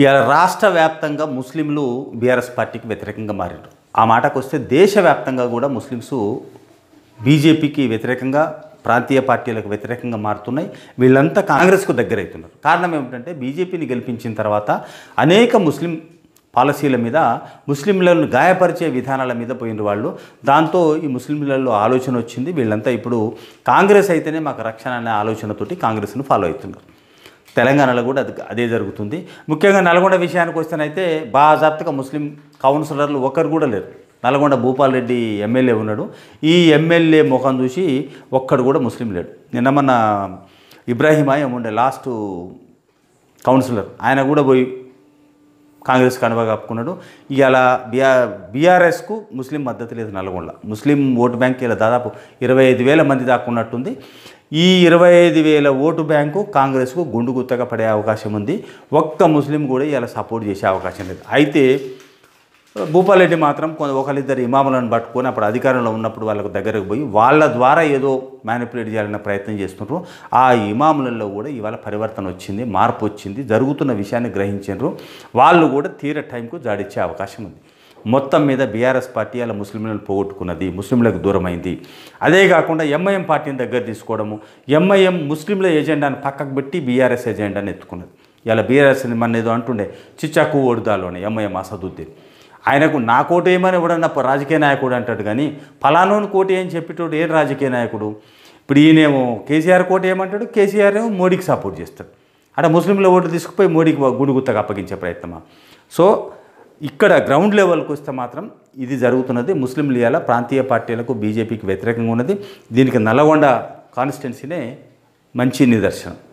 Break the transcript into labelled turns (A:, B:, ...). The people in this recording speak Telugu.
A: ఇవాళ రాష్ట్ర వ్యాప్తంగా ముస్లింలు బీఆర్ఎస్ పార్టీకి వ్యతిరేకంగా మారారు ఆ మాటకు వస్తే దేశవ్యాప్తంగా కూడా ముస్లిమ్స్ బీజేపీకి వ్యతిరేకంగా ప్రాంతీయ పార్టీలకు వ్యతిరేకంగా మారుతున్నాయి వీళ్ళంతా కాంగ్రెస్కు దగ్గరవుతున్నారు కారణం ఏమిటంటే బీజేపీని గెలిపించిన తర్వాత అనేక ముస్లిం పాలసీల మీద ముస్లింలను గాయపరిచే విధానాల మీద పోయిన వాళ్ళు దాంతో ఈ ముస్లింలలో ఆలోచన వచ్చింది వీళ్ళంతా ఇప్పుడు కాంగ్రెస్ అయితేనే మాకు రక్షణ అనే ఆలోచనతోటి కాంగ్రెస్ను ఫాలో అవుతున్నారు తెలంగాణలో కూడా అది అదే జరుగుతుంది ముఖ్యంగా నల్గొండ విషయానికి వస్తేనైతే బాజాప్తగా ముస్లిం కౌన్సిలర్లు ఒకరు కూడా లేరు నల్గొండ భూపాల్ రెడ్డి ఎమ్మెల్యే ఉన్నాడు ఈ ఎమ్మెల్యే ముఖం చూసి ఒక్కడు కూడా ముస్లిం లేడు నిన్న మన ఇబ్రాహీం ఉండే లాస్ట్ కౌన్సిలర్ ఆయన కూడా పోయి కాంగ్రెస్ కనువ కప్పుకున్నాడు ఇలా బిఆర్ బీఆర్ఎస్కు ముస్లిం మద్దతు లేదు నల్గొండ ముస్లిం ఓటు బ్యాంక్ ఇలా దాదాపు ఇరవై ఐదు వేల మంది దాకా ఉన్నట్టుంది ఈ ఇరవై ఐదు వేల ఓటు బ్యాంకు కాంగ్రెస్కు గుండు గుత్తగా పడే అవకాశం ఉంది ఒక్క ముస్లిం కూడా ఇలా సపోర్ట్ చేసే అవకాశం లేదు అయితే భూపాలరెడ్డి మాత్రం కొంత ఒకరిద్దరు ఇమాములను పట్టుకొని అప్పుడు అధికారంలో ఉన్నప్పుడు వాళ్ళకు దగ్గరకు పోయి వాళ్ళ ద్వారా ఏదో మ్యానిపులేట్ చేయాలన్న ప్రయత్నం చేస్తున్నారు ఆ ఇమాములలో కూడా ఇవాళ పరివర్తన వచ్చింది మార్పు వచ్చింది జరుగుతున్న విషయాన్ని గ్రహించారు వాళ్ళు కూడా తీర టైంకు జాడిచ్చే అవకాశం ఉంది మొత్తం మీద బీఆర్ఎస్ పార్టీ అలా ముస్లింలను పోగొట్టుకున్నది ముస్లింలకు దూరమైంది అదే కాకుండా ఎంఐఎం పార్టీని దగ్గర తీసుకోవడము ఎంఐఎం ముస్లింల ఏజెండాను పక్కకు పెట్టి బీఆర్ఎస్ ఏజెండాను ఎత్తుకున్నది ఇలా బీఆర్ఎస్ మన ఏదో అంటుండే చిచ్చాకు ఓడుదాలోని ఎంఐఎం అసదుద్దీన్ ఆయనకు నా కోట ఏమని ఎవడన్నా రాజకీయ నాయకుడు అంటాడు కానీ ఫలానోని కోట ఏం చెప్పేటోడు ఏం రాజకీయ నాయకుడు ఇప్పుడు ఈయనేమో కేసీఆర్ కోట ఏమంటాడు కేసీఆర్ ఏమో మోడీకి సపోర్ట్ చేస్తాడు అంటే ముస్లింల ఓటు తీసుకుపోయి మోడీకి గుడిగుత్తగా అప్పగించే ప్రయత్నమా సో ఇక్కడ గ్రౌండ్ లెవెల్కి వస్తే మాత్రం ఇది జరుగుతున్నది ముస్లిం లియాల ప్రాంతీయ పార్టీలకు బీజేపీకి వ్యతిరేకంగా ఉన్నది దీనికి నల్గొండ కాన్స్టిట్యున్సీనే మంచి నిదర్శనం